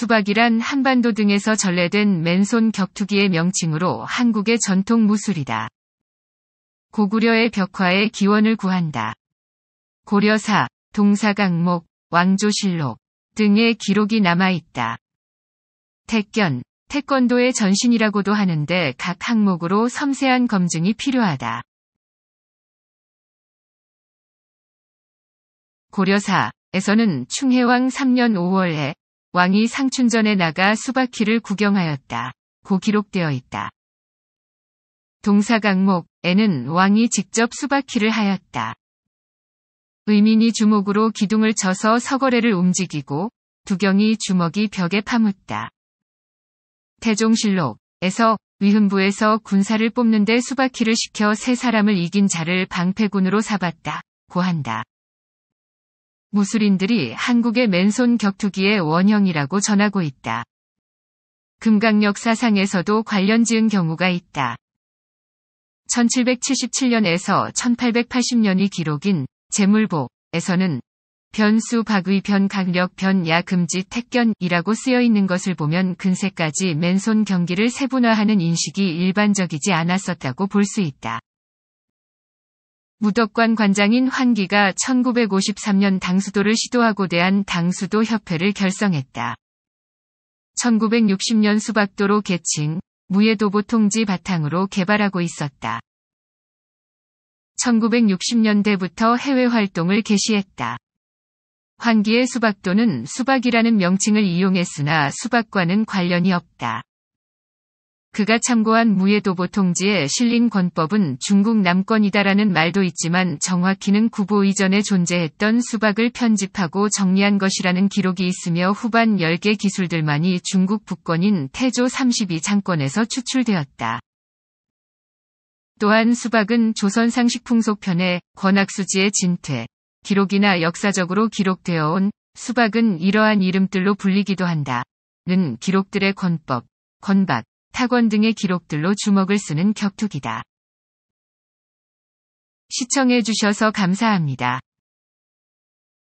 수박이란 한반도 등에서 전래된 맨손 격투기의 명칭으로 한국의 전통 무술이다. 고구려의 벽화의 기원을 구한다. 고려사, 동사강목, 왕조실록 등의 기록이 남아있다. 태견, 태권도의 전신이라고도 하는데 각 항목으로 섬세한 검증이 필요하다. 고려사에서는 충해왕 3년 5월에 왕이 상춘전에 나가 수바키를 구경하였다. 고 기록되어 있다. 동사 강목에는 왕이 직접 수바키를 하였다. 의민이 주먹으로 기둥을 쳐서 서거래를 움직이고 두경이 주먹이 벽에 파묻다. 태종실록에서 위흠부에서 군사를 뽑는데 수바키를 시켜 세 사람을 이긴 자를 방패군으로 삼았다. 고한다. 무술인들이 한국의 맨손 격투기의 원형이라고 전하고 있다. 금강역 사상에서도 관련 지은 경우가 있다. 1777년에서 1880년이 기록인 재물보에서는 변수 박의 변 강력 변야 금지 택견이라고 쓰여 있는 것을 보면 근세까지 맨손 경기를 세분화하는 인식이 일반적이지 않았었다고 볼 수 있다. 무덕관 관장인 환기가 1953년 당수도를 시도하고 대한 당수도 협회를 결성했다. 1960년 수박도로 계층, 무예도보 통지 바탕으로 개발하고 있었다. 1960년대부터 해외 활동을 개시했다. 환기의 수박도는 수박이라는 명칭을 이용했으나 수박과는 관련이 없다. 그가 참고한 무예도보 통지에 실린 권법은 중국 남권이다라는 말도 있지만 정확히는 구보 이전에 존재했던 수박을 편집하고 정리한 것이라는 기록이 있으며 후반 10개 기술들만이 중국 북권인 태조 32장권에서 추출되었다. 또한 수박은 조선 상식풍속편에 권학수지의 진퇴, 기록이나 역사적으로 기록되어 온 수박은 이러한 이름들로 불리기도 한다. 는 기록들의 권법, 권박 타원 등의 기록들로 주먹을 쓰는 격투기다. 시청해주셔서 감사합니다.